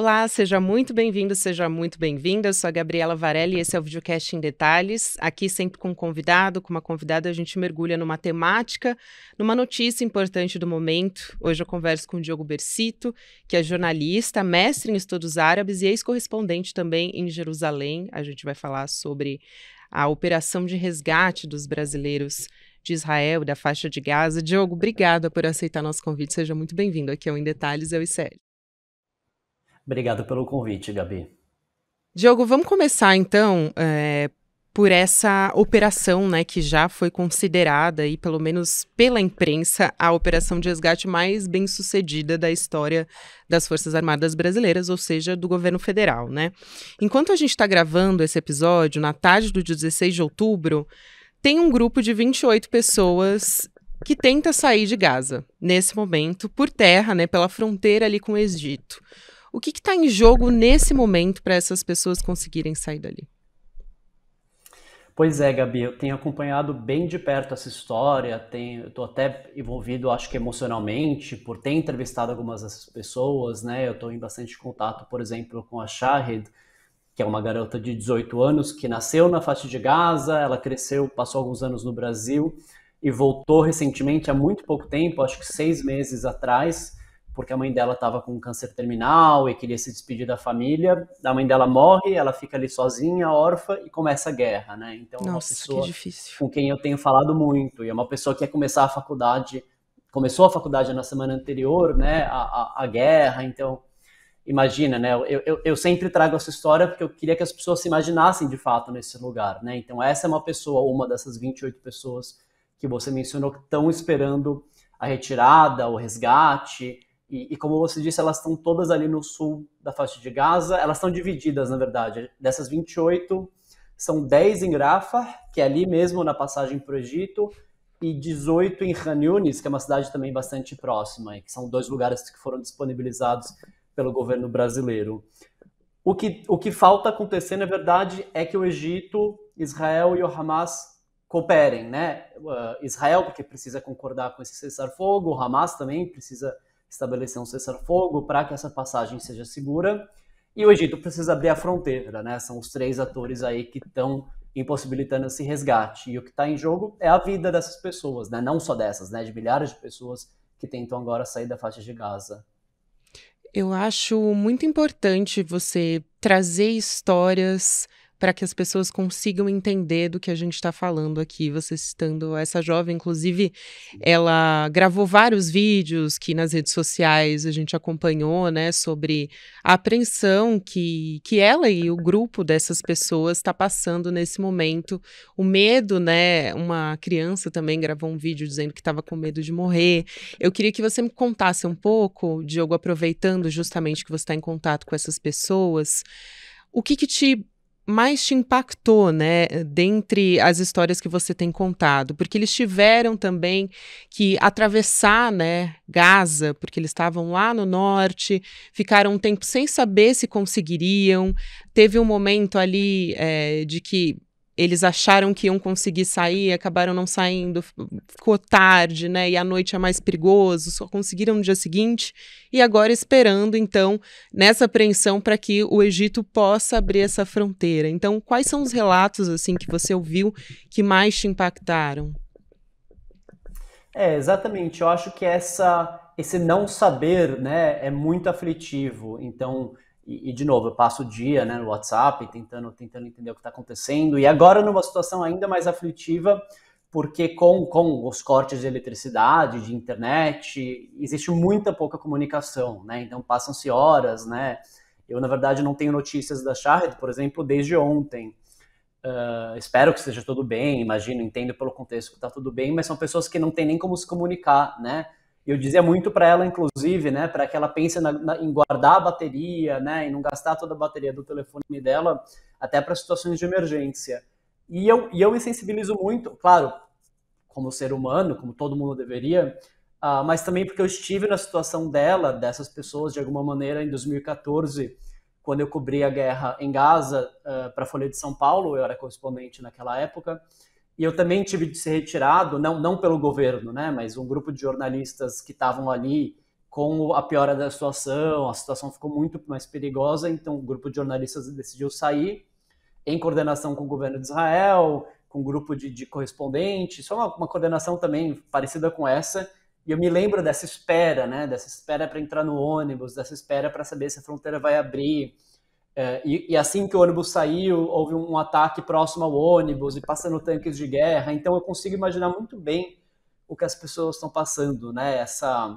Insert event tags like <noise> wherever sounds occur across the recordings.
Olá, seja muito bem-vindo, seja muito bem-vinda. Eu sou a Gabriela Varelli e esse é o Videocast em Detalhes. Aqui, sempre com um convidado, com uma convidada, a gente mergulha numa temática, numa notícia importante do momento. Hoje eu converso com o Diogo Bercito, que é jornalista, mestre em estudos árabes e ex-correspondente também em Jerusalém. A gente vai falar sobre a operação de resgate dos brasileiros de Israel, da faixa de Gaza. Diogo, obrigada por aceitar nosso convite. Seja muito bem-vindo aqui ao é Em Detalhes, eu e Sérgio. Obrigado pelo convite, Gabi. Diogo, vamos começar então é, por essa operação, né, que já foi considerada e pelo menos pela imprensa a operação de resgate mais bem sucedida da história das Forças Armadas Brasileiras, ou seja, do governo federal, né? Enquanto a gente está gravando esse episódio, na tarde do 16 de outubro, tem um grupo de 28 pessoas que tenta sair de Gaza nesse momento por terra, né, pela fronteira ali com o Egito. O que está em jogo nesse momento para essas pessoas conseguirem sair dali? Pois é, Gabi, eu tenho acompanhado bem de perto essa história, estou até envolvido, acho que emocionalmente, por ter entrevistado algumas dessas pessoas, né? Eu estou em bastante contato, por exemplo, com a Shahid, que é uma garota de 18 anos que nasceu na faixa de Gaza, ela cresceu, passou alguns anos no Brasil e voltou recentemente, há muito pouco tempo, acho que seis meses atrás, porque a mãe dela estava com um câncer terminal e queria se despedir da família. A mãe dela morre, ela fica ali sozinha, órfã, e começa a guerra, né? Então, é Nossa, uma pessoa que com quem eu tenho falado muito, e é uma pessoa que ia começar a faculdade, começou a faculdade na semana anterior, né? A, a, a guerra, então. Imagina, né? Eu, eu, eu sempre trago essa história porque eu queria que as pessoas se imaginassem de fato nesse lugar, né? Então, essa é uma pessoa, uma dessas 28 pessoas que você mencionou que estão esperando a retirada, o resgate, e, e, como você disse, elas estão todas ali no sul da faixa de Gaza. Elas estão divididas, na verdade. Dessas 28, são 10 em Rafah, que é ali mesmo na passagem para o Egito, e 18 em Han Yunis, que é uma cidade também bastante próxima, que são dois lugares que foram disponibilizados pelo governo brasileiro. O que, o que falta acontecer, na verdade, é que o Egito, Israel e o Hamas cooperem, né? Uh, Israel, porque precisa concordar com esse cessar-fogo, o Hamas também precisa estabelecer um cessar-fogo para que essa passagem seja segura. E o Egito precisa abrir a fronteira, né? São os três atores aí que estão impossibilitando esse resgate. E o que está em jogo é a vida dessas pessoas, né? Não só dessas, né? De milhares de pessoas que tentam agora sair da faixa de Gaza. Eu acho muito importante você trazer histórias para que as pessoas consigam entender do que a gente está falando aqui. Você citando essa jovem, inclusive, ela gravou vários vídeos que nas redes sociais a gente acompanhou, né, sobre a apreensão que, que ela e o grupo dessas pessoas está passando nesse momento, o medo, né? Uma criança também gravou um vídeo dizendo que estava com medo de morrer. Eu queria que você me contasse um pouco, Diogo, aproveitando justamente que você está em contato com essas pessoas. O que, que te mais te impactou, né, dentre as histórias que você tem contado? Porque eles tiveram também que atravessar, né, Gaza, porque eles estavam lá no norte, ficaram um tempo sem saber se conseguiriam. Teve um momento ali é, de que eles acharam que iam conseguir sair, acabaram não saindo, ficou tarde, né? E à noite é mais perigoso, só conseguiram no dia seguinte. E agora esperando, então, nessa apreensão para que o Egito possa abrir essa fronteira. Então, quais são os relatos, assim, que você ouviu que mais te impactaram? É, exatamente. Eu acho que essa, esse não saber, né, é muito aflitivo. Então, e, e, de novo, eu passo o dia né, no WhatsApp tentando, tentando entender o que está acontecendo. E agora numa situação ainda mais aflitiva, porque com, com os cortes de eletricidade, de internet, existe muita pouca comunicação, né? Então passam-se horas, né? Eu, na verdade, não tenho notícias da Shahid, por exemplo, desde ontem. Uh, espero que esteja tudo bem, imagino, entendo pelo contexto que está tudo bem, mas são pessoas que não têm nem como se comunicar, né? Eu dizia muito para ela, inclusive, né, para que ela pense na, na, em guardar a bateria, né, não gastar toda a bateria do telefone dela, até para situações de emergência. E eu, e eu me sensibilizo muito, claro, como ser humano, como todo mundo deveria, uh, mas também porque eu estive na situação dela, dessas pessoas, de alguma maneira, em 2014, quando eu cobri a guerra em Gaza uh, ah, para a Folha de São Paulo, eu era correspondente naquela época. E eu também tive de ser retirado, não, não pelo governo, né, mas um grupo de jornalistas que estavam ali com a piora da situação, a situação ficou muito mais perigosa, então o grupo de jornalistas decidiu sair em coordenação com o governo de Israel, com um grupo de, de correspondentes, só uma, uma, coordenação também parecida com essa. E eu me lembro dessa espera, né? Dessa espera para entrar no ônibus, dessa espera para saber se a fronteira vai abrir, é, e, e, assim que o ônibus saiu, houve um ataque próximo ao ônibus e passando tanques de guerra. Então eu consigo imaginar muito bem o que as pessoas estão passando, né? Essa,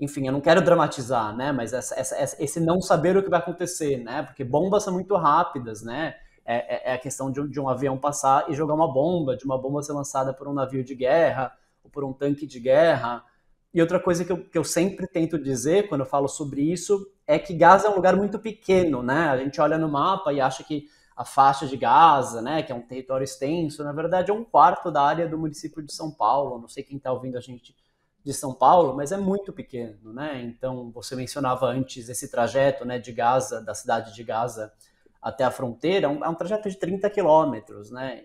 enfim, eu não quero dramatizar, né? Mas essa, essa, esse não saber o que vai acontecer, né? Porque bombas são muito rápidas, né? É, é, é, a questão de um, de um avião passar e jogar uma bomba, de uma bomba ser lançada por um navio de guerra ou por um tanque de guerra. E outra coisa que eu, que eu sempre tento dizer quando eu falo sobre isso é que Gaza é um lugar muito pequeno, né? A gente olha no mapa e acha que a faixa de Gaza, né, que é um território extenso, na verdade é um quarto da área do município de São Paulo. Não sei quem está ouvindo a gente de São Paulo, mas é muito pequeno, né? Então você mencionava antes esse trajeto, né, de Gaza, da cidade de Gaza até a fronteira, é um, é trajeto de 30 quilômetros, né?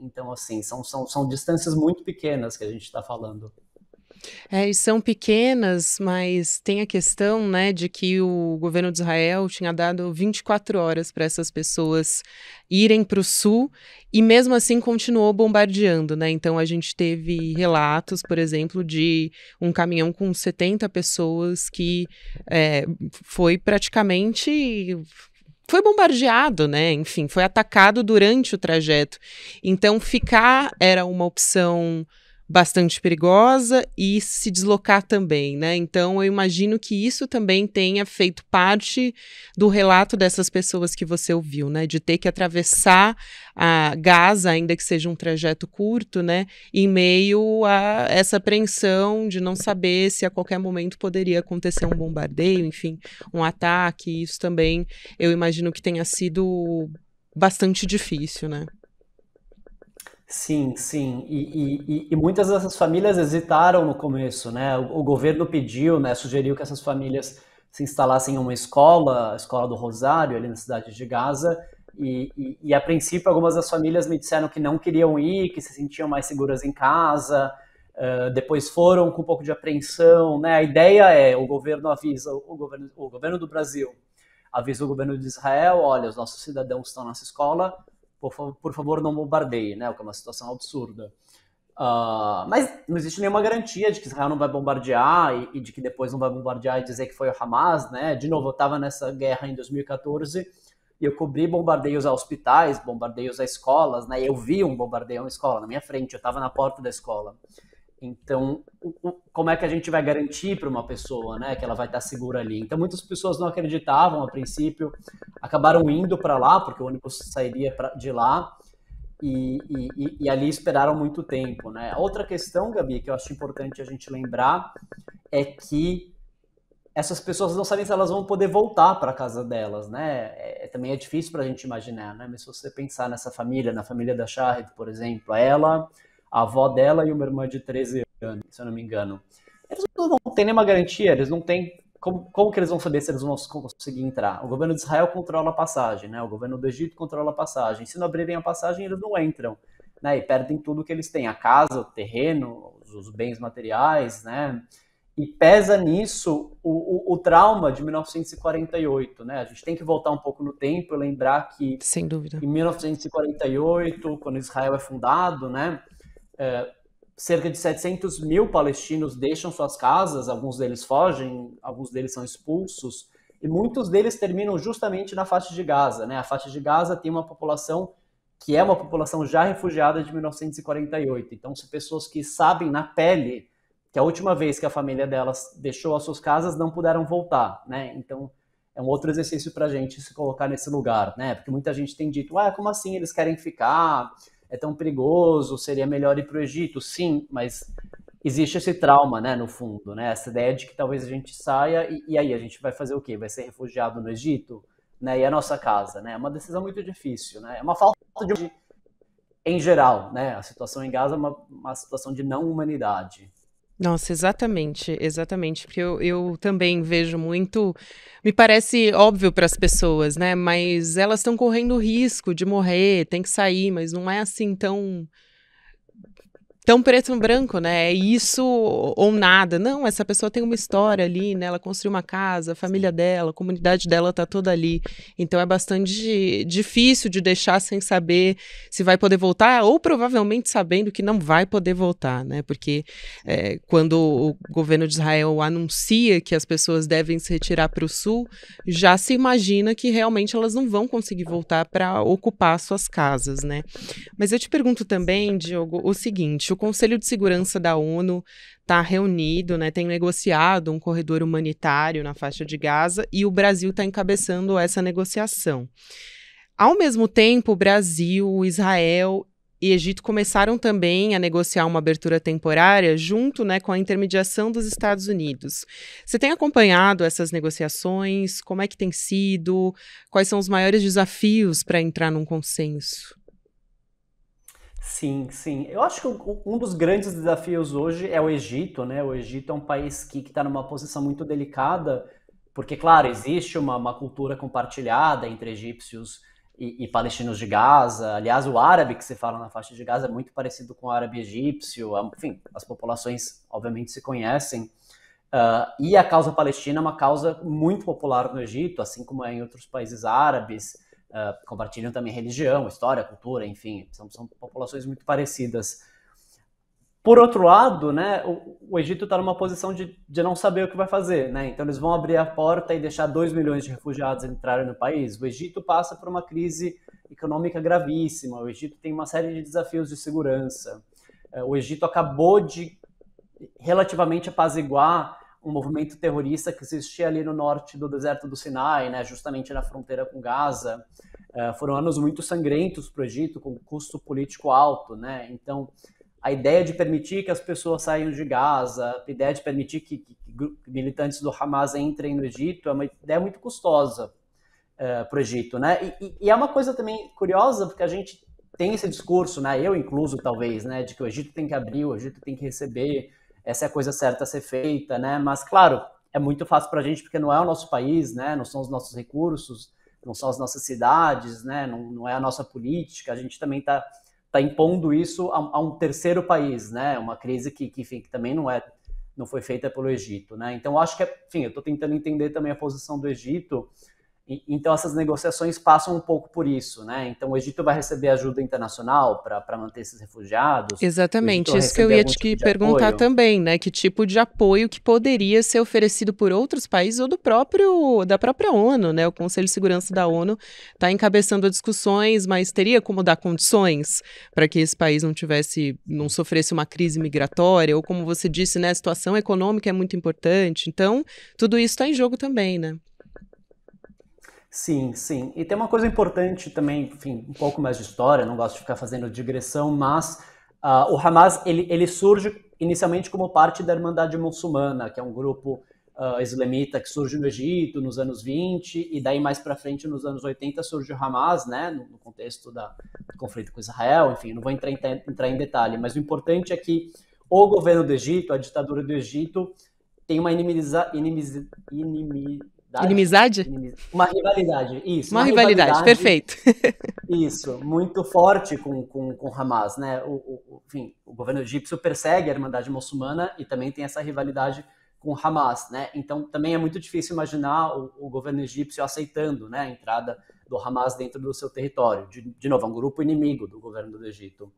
então assim são, são, são distâncias muito pequenas que a gente está falando. É, e são pequenas, mas tem a questão né, de que o governo de Israel tinha dado 24 horas para essas pessoas irem para o sul e mesmo assim continuou bombardeando, né? Então a gente teve relatos, por exemplo, de um caminhão com 70 pessoas que é, foi praticamente foi bombardeado, né? Enfim, foi atacado durante o trajeto. Então ficar era uma opção bastante perigosa e se deslocar também, né? Então eu imagino que isso também tenha feito parte do relato dessas pessoas que você ouviu, né? De ter que atravessar a Gaza, ainda que seja um trajeto curto, né? Em meio a essa apreensão de não saber se a qualquer momento poderia acontecer um bombardeio, enfim, um ataque. Isso também eu imagino que tenha sido bastante difícil, né? Sim, sim. E, e, e, muitas dessas famílias hesitaram no começo, né? O, o, governo pediu, né, sugeriu que essas famílias se instalassem em uma escola, a escola do Rosário, ali na cidade de Gaza, e, e, a princípio algumas das famílias me disseram que não queriam ir, que se sentiam mais seguras em casa, uh, depois foram com um pouco de apreensão, né? A ideia é, o governo avisa, o governo, o governo do Brasil avisa o governo de Israel, olha, os nossos cidadãos estão nessa escola, por, por favor não bombardeie, né? O que é uma situação absurda. Uh, mas não existe nenhuma garantia de que Israel não vai bombardear e, e, de que depois não vai bombardear e dizer que foi o Hamas, né? De novo, eu estava nessa guerra em 2014 e eu cobri bombardeios a hospitais, bombardeios a escolas, né? Eu vi um bombardeio a uma escola na minha frente, eu estava na porta da escola. Então, como é que a gente vai garantir para uma pessoa, né, que ela vai estar tá segura ali? Então, muitas pessoas não acreditavam a princípio, acabaram indo para lá porque o ônibus sairia pra, de lá e, e, e, ali esperaram muito tempo, né? Outra questão, Gabi, que eu acho importante a gente lembrar é que essas pessoas não sabem se elas vão poder voltar para casa delas, né? É, é também é difícil para a gente imaginar, né? Mas se você pensar nessa família, na família da Shahid, por exemplo, ela a avó dela e uma irmã de 13 anos, se eu não me engano. Eles não têm nenhuma garantia, eles não têm. Como, como que eles vão saber se eles vão conseguir entrar? O governo de Israel controla a passagem, né? O governo do Egito controla a passagem. Se não abrirem a passagem, eles não entram, né? E perdem tudo que eles têm, a casa, o terreno, os, bens materiais, né? E pesa nisso o, o, o trauma de 1948, né? A gente tem que voltar um pouco no tempo e lembrar que, sem dúvida, em 1948, quando Israel é fundado, né? é, cerca de 700 mil palestinos deixam suas casas, alguns deles fogem, alguns deles são expulsos, e muitos deles terminam justamente na faixa de Gaza. Né? A faixa de Gaza tem uma população que é uma população já refugiada de 1948. Então, são pessoas que sabem na pele que a última vez que a família delas deixou as suas casas não puderam voltar. Né? Então, é um outro exercício para a gente se colocar nesse lugar, né? Porque muita gente tem dito, ah, como assim eles querem ficar? é tão perigoso, seria melhor ir para o Egito. Sim, mas existe esse trauma, né, no fundo, né? Essa ideia de que talvez a gente saia e, e aí a gente vai fazer o quê? Vai ser refugiado no Egito, né? E a nossa casa, né? É uma decisão muito difícil, né? É uma falta de em geral, né? A situação em Gaza é uma, uma situação de não humanidade. Nossa, exatamente, exatamente, porque eu, eu também vejo muito, me parece óbvio para as pessoas, né? Mas elas estão correndo risco de morrer, tem que sair, mas não é assim tão tão preto no branco, né? É isso ou nada. Não, essa pessoa tem uma história ali, né? Ela construiu uma casa, a família dela, a comunidade dela tá toda ali. Então é bastante difícil de deixar sem saber se vai poder voltar, ou provavelmente sabendo que não vai poder voltar, né? Porque é, quando o governo de Israel anuncia que as pessoas devem se retirar para o sul, já se imagina que realmente elas não vão conseguir voltar para ocupar suas casas, né? Mas eu te pergunto também, Diogo, o seguinte: o Conselho de Segurança da ONU está reunido, né, tem negociado um corredor humanitário na faixa de Gaza e o Brasil está encabeçando essa negociação. Ao mesmo tempo, o Brasil, Israel e Egito começaram também a negociar uma abertura temporária junto né, com a intermediação dos Estados Unidos. Você tem acompanhado essas negociações? Como é que tem sido? Quais são os maiores desafios para entrar num consenso? Sim, sim. Eu acho que um dos grandes desafios hoje é o Egito, né? O Egito é um país que está numa posição muito delicada, porque, claro, existe uma, uma cultura compartilhada entre egípcios e, e, palestinos de Gaza. Aliás, o árabe que se fala na faixa de Gaza é muito parecido com o árabe egípcio. Enfim, as populações, obviamente, se conhecem. Uh, e a causa palestina é uma causa muito popular no Egito, assim como é em outros países árabes uh, compartilham também religião, história, cultura, enfim, são, são populações muito parecidas. Por outro lado, né, o, o Egito está numa posição de, de não saber o que vai fazer, né? Então eles vão abrir a porta e deixar 2 milhões de refugiados entrarem no país. O Egito passa por uma crise econômica gravíssima. O Egito tem uma série de desafios de segurança. Eh, o Egito acabou de relativamente apaziguar um movimento terrorista que existia ali no norte do deserto do Sinai, né, justamente na fronteira com Gaza. Uh, foram anos muito sangrentos para o Egito, com custo político alto, né? Então, a ideia de permitir que as pessoas saiam de Gaza, a ideia de permitir que, que militantes do Hamas entrem no Egito, é uma ideia muito custosa uh, é, para o Egito, né? E, e é uma coisa também curiosa, porque a gente tem esse discurso, né? Eu incluso, talvez, né? De que o Egito tem que abrir, o Egito tem que receber, essa é a coisa certa a ser feita, né? Mas, claro, é muito fácil para a gente porque não é o nosso país, né? Não são os nossos recursos, não são as nossas cidades, né? Não, não é a nossa política. A gente também está tá impondo isso a, a, um terceiro país, né? Uma crise que, que, enfim, que também não é não foi feita pelo Egito, né? Então acho que, é, enfim, eu estou tentando entender também a posição do Egito então essas negociações passam um pouco por isso, né? Então o Egito vai receber ajuda internacional para manter esses refugiados. Exatamente, isso que eu ia te tipo perguntar apoio. também, né? Que tipo de apoio que poderia ser oferecido por outros países ou do próprio da própria ONU, né? O Conselho de Segurança da ONU está encabeçando discussões, mas teria como dar condições para que esse país não tivesse, não sofresse uma crise migratória ou como você disse, né? A situação econômica é muito importante. Então tudo isso está em jogo também, né? Sim, sim. E tem uma coisa importante também, enfim, um pouco mais de história, não gosto de ficar fazendo digressão, mas uh, o Hamas ele, ele surge inicialmente como parte da Irmandade Muçulmana, que é um grupo uh, islamita que surge no Egito nos anos 20 e daí mais para frente nos anos 80 surge o Hamas, né, no, no contexto da, do conflito com Israel, enfim, não vou entrar em, entrar em detalhe, mas o importante é que o governo do Egito, a ditadura do Egito, tem uma inimiza, inimiz, inimiz, Inimizade? Uma rivalidade, isso. Uma, uma rivalidade, rivalidade, perfeito. <laughs> Isso, muito forte com, com, com Hamas, né? O, o, enfim, o governo egípcio persegue a Irmandade Muçulmana e também tem essa rivalidade com Hamas, né? Então também é muito difícil imaginar o, o governo egípcio aceitando né, a entrada do Hamas dentro do seu território. De, de novo, é um grupo inimigo do governo do Egito.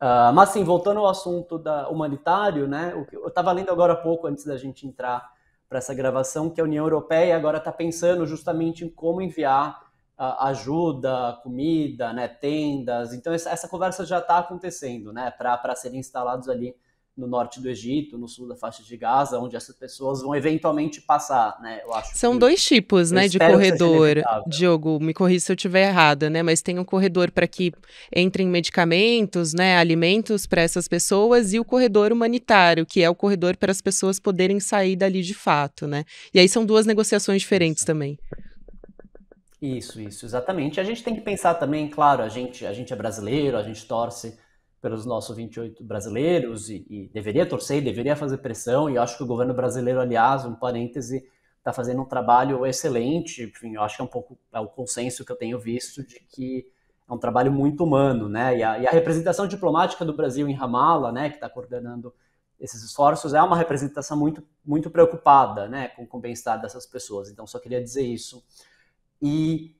Uh, mas sim, voltando ao assunto da, humanitário, né? O que eu estava lendo agora há pouco antes da gente entrar para essa gravação, que a União Europeia agora está pensando justamente em como enviar uh, ajuda, comida, né, tendas. Então essa, essa conversa já está acontecendo, né, para serem instalados ali no norte do Egito, no sul da faixa de Gaza, onde essas pessoas vão eventualmente passar, né? Eu acho São dois tipos, né, de corredor. Diogo, me corri se eu estiver errada, né? Mas tem um corredor para que entrem medicamentos, né, alimentos para essas pessoas e o corredor humanitário, que é o corredor para as pessoas poderem sair dali de fato, né? E aí são duas negociações diferentes também. Isso, isso, exatamente. A gente tem que pensar também, claro, a gente, a gente é brasileiro, a gente torce pelos nossos 28 brasileiros e, e deveria torcer, deveria fazer pressão. E acho que o governo brasileiro, aliás, um parêntese, está fazendo um trabalho excelente. Enfim, eu acho que é um pouco é o consenso que eu tenho visto de que é um trabalho muito humano, né? E a, e a representação diplomática do Brasil em Ramala, né, que está coordenando esses esforços, é uma representação muito, muito preocupada, né, com, com o bem-estar dessas pessoas. Então, só queria dizer isso. E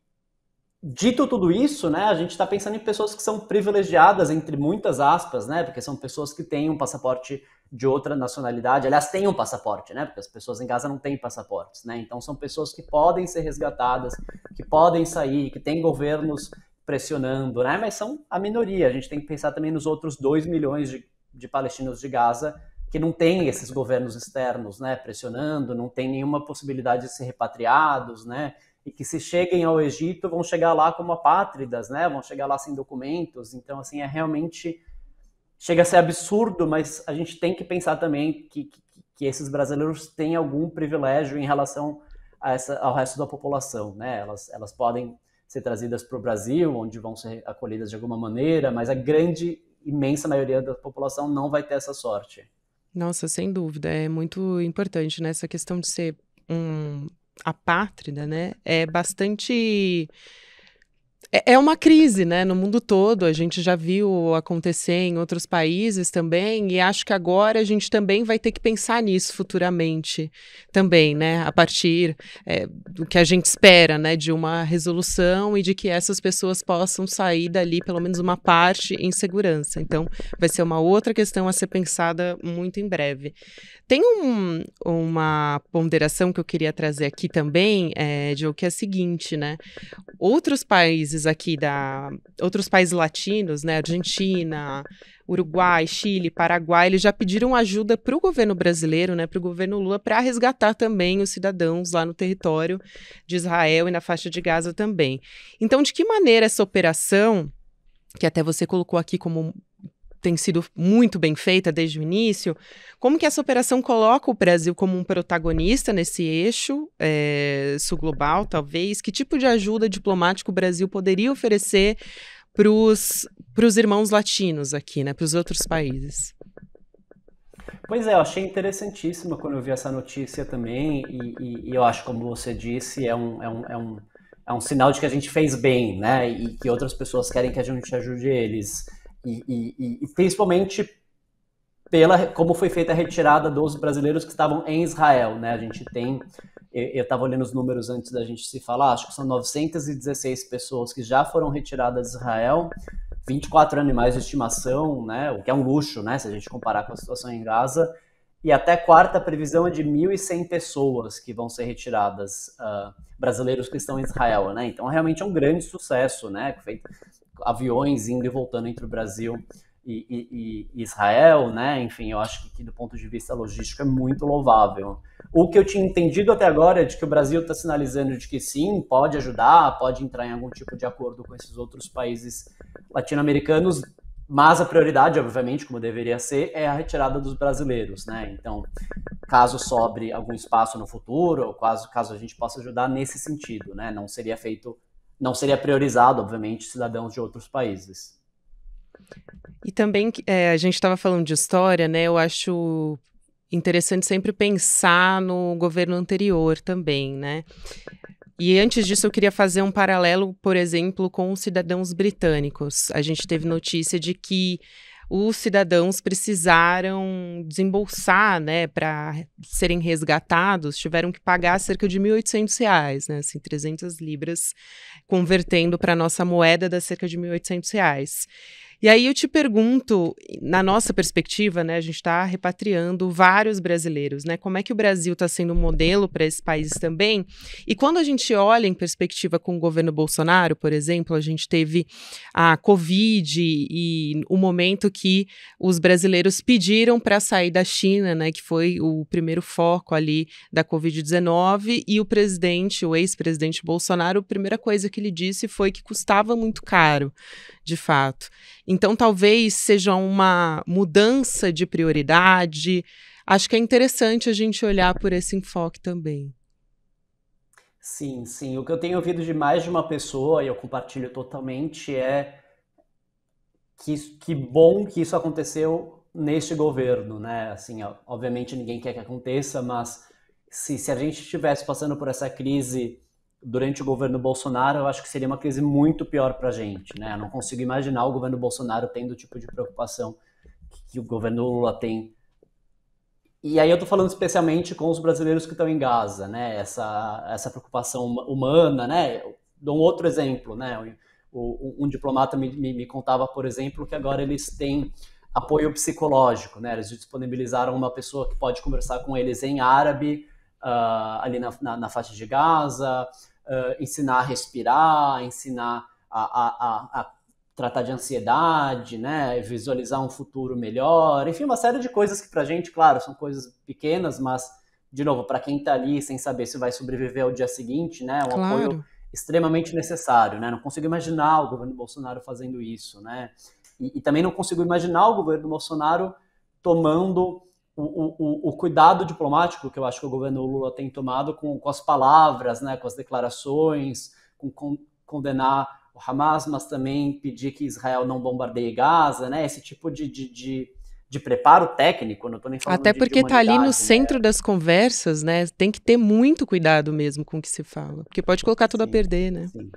Dito tudo isso, né, a gente está pensando em pessoas que são privilegiadas, entre muitas aspas, né, porque são pessoas que têm um passaporte de outra nacionalidade, aliás, têm um passaporte, né, porque as pessoas em Gaza não têm passaportes, né, então são pessoas que podem ser resgatadas, que podem sair, que têm governos pressionando, né, mas são a minoria, a gente tem que pensar também nos outros 2 milhões de, de palestinos de Gaza que não têm esses governos externos, né, pressionando, não tem nenhuma possibilidade de ser repatriados, né, e que se cheguem ao Egito vão chegar lá como apátridas, né? Vão chegar lá sem documentos. Então, assim, é realmente chega a ser absurdo, mas a gente tem que pensar também que, que, que esses brasileiros têm algum privilégio em relação essa, ao resto da população, né? Elas, elas podem ser trazidas para o Brasil, onde vão ser acolhidas de alguma maneira, mas a grande, imensa maioria da população não vai ter essa sorte. Nossa, sem dúvida. É muito importante nessa né? questão de ser um apátrida, né? É bastante é, é uma crise, né, no mundo todo. A gente já viu acontecer em outros países também, e acho que agora a gente também vai ter que pensar nisso futuramente também, né, a partir é, do que a gente espera, né, de uma resolução e de que essas pessoas possam sair dali, pelo menos uma parte, em segurança. Então, vai ser uma outra questão a ser pensada muito em breve. Tem um, uma ponderação que eu queria trazer aqui também, é, de o que é a seguinte, né, outros países países aqui da outros países latinos, né, Argentina, Uruguai, Chile, Paraguai, eles já pediram ajuda para o governo brasileiro, né, para o governo Lula, para resgatar também os cidadãos lá no território de Israel e na faixa de Gaza também. Então, de que maneira essa operação que até você colocou aqui como tem sido muito bem feita desde o início. Como que essa operação coloca o Brasil como um protagonista nesse eixo é, eh, sul-global, talvez? Que tipo de ajuda diplomática o Brasil poderia oferecer para os irmãos latinos aqui, né, para os outros países? Pois é, eu achei interessantíssima quando eu vi essa notícia também, e, e, e, eu acho, como você disse, é um, é, um, é, um, é um sinal de que a gente fez bem, né? E que outras pessoas querem que a gente ajude eles e, e, e principalmente pela como foi feita a retirada dos brasileiros que estavam em Israel, né? A gente tem, eu estava olhando os números antes da gente se falar, acho que são 916 pessoas que já foram retiradas de Israel, 24 animais de estimação, né? O que é um luxo, né? Se a gente comparar com a situação em Gaza. E até quarta a previsão é de 1.100 pessoas que vão ser retiradas, uh, brasileiros que estão em Israel, né? Então realmente é um grande sucesso, né? Feito, aviões indo e voltando entre o Brasil e, e, e, Israel, né? Enfim, eu acho que, do ponto de vista logístico é muito louvável. O que eu tinha entendido até agora é de que o Brasil está sinalizando de que sim, pode ajudar, pode entrar em algum tipo de acordo com esses outros países latino-americanos, mas a prioridade, obviamente, como deveria ser, é a retirada dos brasileiros, né? Então, caso sobre algum espaço no futuro, ou caso, caso a gente possa ajudar nesse sentido, né? Não seria feito não seria priorizado, obviamente, cidadãos de outros países. E também é, a gente estava falando de história, né? Eu acho interessante sempre pensar no governo anterior também, né? E antes disso, eu queria fazer um paralelo, por exemplo, com os cidadãos britânicos. A gente teve notícia de que os cidadãos precisaram desembolsar, né, para serem resgatados, tiveram que pagar cerca de 1.800 reais, né, assim, 300 libras, convertendo para nossa moeda dá cerca de 1.800 reais. E aí eu te pergunto, na nossa perspectiva, né, a gente está repatriando vários brasileiros, né? Como é que o Brasil está sendo um modelo para esses países também? E quando a gente olha em perspectiva com o governo Bolsonaro, por exemplo, a gente teve a Covid e o momento que os brasileiros pediram para sair da China, né? Que foi o primeiro foco ali da Covid-19, e o presidente, o ex-presidente Bolsonaro, a primeira coisa que ele disse foi que custava muito caro, de fato. Então, talvez seja uma mudança de prioridade. Acho que é interessante a gente olhar por esse enfoque também. Sim, sim. O que eu tenho ouvido de mais de uma pessoa, e eu compartilho totalmente, é que, que bom que isso aconteceu neste governo, né? Assim, obviamente ninguém quer que aconteça, mas se, se a gente estivesse passando por essa crise durante o governo Bolsonaro, eu acho que seria uma crise muito pior para a gente. Né? Eu não consigo imaginar o governo Bolsonaro tendo o tipo de preocupação que, que o governo Lula tem. E aí eu estou falando especialmente com os brasileiros que estão em Gaza, né? essa, essa preocupação humana. Né? Eu dou um outro exemplo. Né? O, o, um diplomata me, me, me contava, por exemplo, que agora eles têm apoio psicológico. Né? Eles disponibilizaram uma pessoa que pode conversar com eles em árabe, Uh, ali na, na, na, faixa de Gaza, uh, ensinar a respirar, ensinar a, a, a, a, tratar de ansiedade, né? Visualizar um futuro melhor, enfim, uma série de coisas que para a gente, claro, são coisas pequenas, mas de novo, para quem está ali sem saber se vai sobreviver ao dia seguinte, né? Um claro. apoio extremamente necessário, né? Não consigo imaginar o governo Bolsonaro fazendo isso, né? E, e também não consigo imaginar o governo Bolsonaro tomando o, o, o, cuidado diplomático que eu acho que o governo Lula tem tomado com, com as palavras, né, com as declarações, com, com condenar o Hamas, mas também pedir que Israel não bombardeie Gaza, né, esse tipo de, de, de, de preparo técnico, não estou nem falando Até porque está ali no né? centro das conversas, né, tem que ter muito cuidado mesmo com o que se fala, porque pode colocar tudo sim, a perder, né. Sim.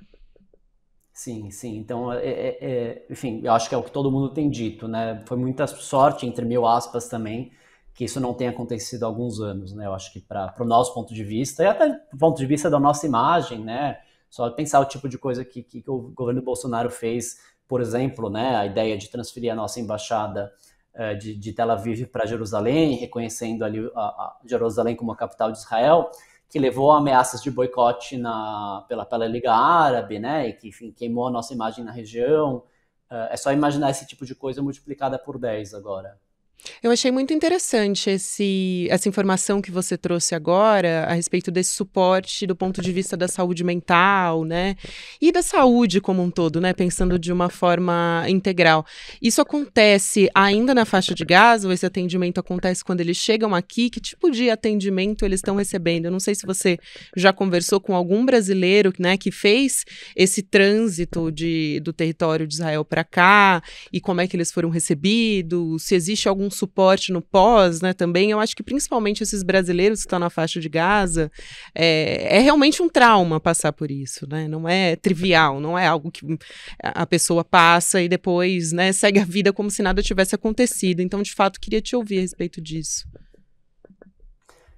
Sim, sim. Então, é, é, é, enfim, eu acho que é o que todo mundo tem dito, né? Foi muita sorte, entre mil aspas também, que isso não tenha acontecido há alguns anos, né? Eu acho que para o nosso ponto de vista, e até do ponto de vista da nossa imagem, né? Só pensar o tipo de coisa que, que, o governo Bolsonaro fez, por exemplo, né? A ideia de transferir a nossa embaixada eh, de, de Tel Aviv para Jerusalém, reconhecendo ali a, a Jerusalém como a capital de Israel, que levou a ameaças de boicote na, pela, pela Liga Árabe, né? E que, enfim, queimou a nossa imagem na região. Uh, é só imaginar esse tipo de coisa multiplicada por 10 agora. Eu achei muito interessante esse, essa informação que você trouxe agora a respeito desse suporte do ponto de vista da saúde mental, né? E da saúde como um todo, né? Pensando de uma forma integral. Isso acontece ainda na faixa de Gaza? Ou esse atendimento acontece quando eles chegam aqui? Que tipo de atendimento eles estão recebendo? Eu não sei se você já conversou com algum brasileiro, né, que fez esse trânsito de, do território de Israel para cá e como é que eles foram recebidos, se existe algum suporte no pós, né, também, eu acho que principalmente esses brasileiros que estão na faixa de Gaza, é, é realmente um trauma passar por isso, né, não é trivial, não é algo que a pessoa passa e depois, né, segue a vida como se nada tivesse acontecido, então, de fato, queria te ouvir a respeito disso.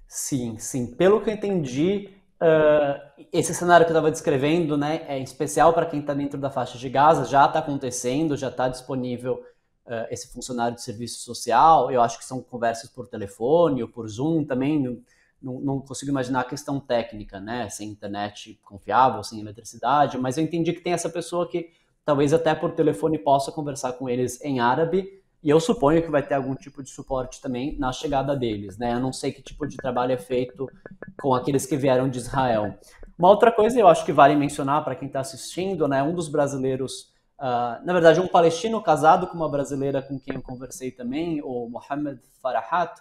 Sim, sim, pelo que eu entendi, Uh, esse cenário que eu estava descrevendo, né, é especial para quem está dentro da faixa de Gaza, já está acontecendo, já está disponível uh, esse funcionário de serviço social, eu acho que são conversas por telefone ou por Zoom também. Não, não, consigo imaginar a questão técnica, né? Sem internet confiável, sem eletricidade, mas eu entendi que tem essa pessoa que talvez até por telefone possa conversar com eles em árabe, e eu suponho que vai ter algum tipo de suporte também na chegada deles, né? Eu não sei que tipo de trabalho é feito com aqueles que vieram de Israel. Uma outra coisa eu acho que vale mencionar para quem está assistindo, né? Um dos brasileiros Uh, na verdade, um palestino casado com uma brasileira com quem eu conversei também, o Mohamed Farahat,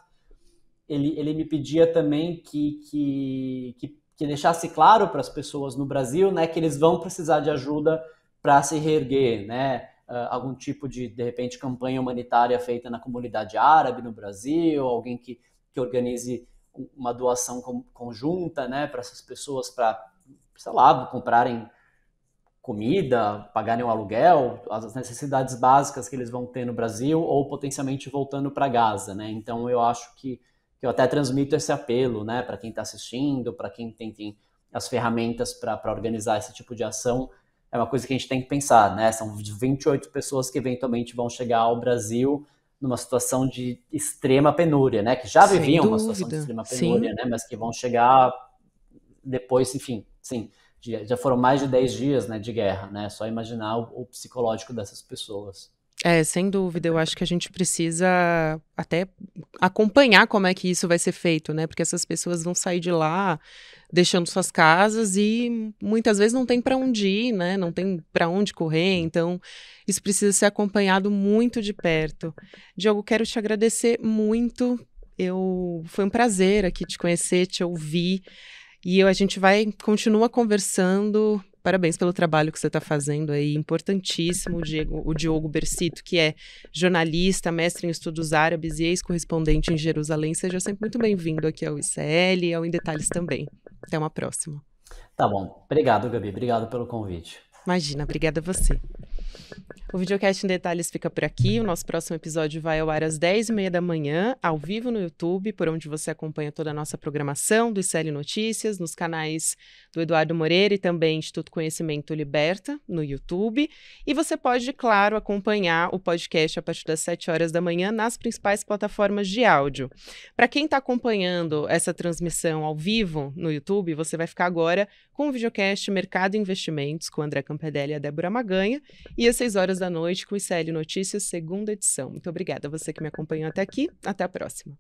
ele, ele me pedia também que, que, que, que deixasse claro para as pessoas no Brasil né, que eles vão precisar de ajuda para se reerguer, né? Uh, algum tipo de, de repente, campanha humanitária feita na comunidade árabe no Brasil, alguém que, que organize uma doação com, conjunta né, para essas pessoas para, sei lá, comprarem comida, pagarem o aluguel, as necessidades básicas que eles vão ter no Brasil ou potencialmente voltando para Gaza, né? Então eu acho que, que eu até transmito esse apelo, né, para quem está assistindo, para quem tem, tem, as ferramentas para organizar esse tipo de ação, é uma coisa que a gente tem que pensar, né? São 28 pessoas que eventualmente vão chegar ao Brasil numa situação de extrema penúria, né? Que já viviam uma situação de extrema penúria, sim. né? Mas que vão chegar depois, enfim, sim de, já foram mais de 10 dias né, de guerra, né? É só imaginar o, o psicológico dessas pessoas. É, sem dúvida, eu acho que a gente precisa até acompanhar como é que isso vai ser feito, né? Porque essas pessoas vão sair de lá deixando suas casas e muitas vezes não tem para onde ir, né? Não tem para onde correr, então isso precisa ser acompanhado muito de perto. Diogo, quero te agradecer muito. Eu foi um prazer aqui te conhecer, te ouvir. E a gente vai, continua conversando. Parabéns pelo trabalho que você está fazendo aí, importantíssimo, o Diego, o Diogo Bercito, que é jornalista, mestre em estudos árabes e ex-correspondente em Jerusalém. Seja sempre muito bem-vindo aqui ao ICL e ao Em Detalhes também. Até uma próxima. Tá bom. Obrigado, Gabi. Obrigado pelo convite. Imagina, obrigada a você. O videocast em detalhes fica por aqui. O nosso próximo episódio vai ao ar às 10h30 da manhã, ao vivo no YouTube, por onde você acompanha toda a nossa programação do ICL Notícias, nos canais do Eduardo Moreira e também Instituto Conhecimento Liberta no YouTube. E você pode, claro, acompanhar o podcast a partir das 7 horas da manhã nas principais plataformas de áudio. Para quem está acompanhando essa transmissão ao vivo no YouTube, você vai ficar agora com o videocast Mercado e Investimentos com André Campos Campedelli e a Débora Maganha. E às 6 horas da noite com o ICL Notícias, segunda edição. Muito obrigada a você que me acompanhou até aqui. Até a próxima.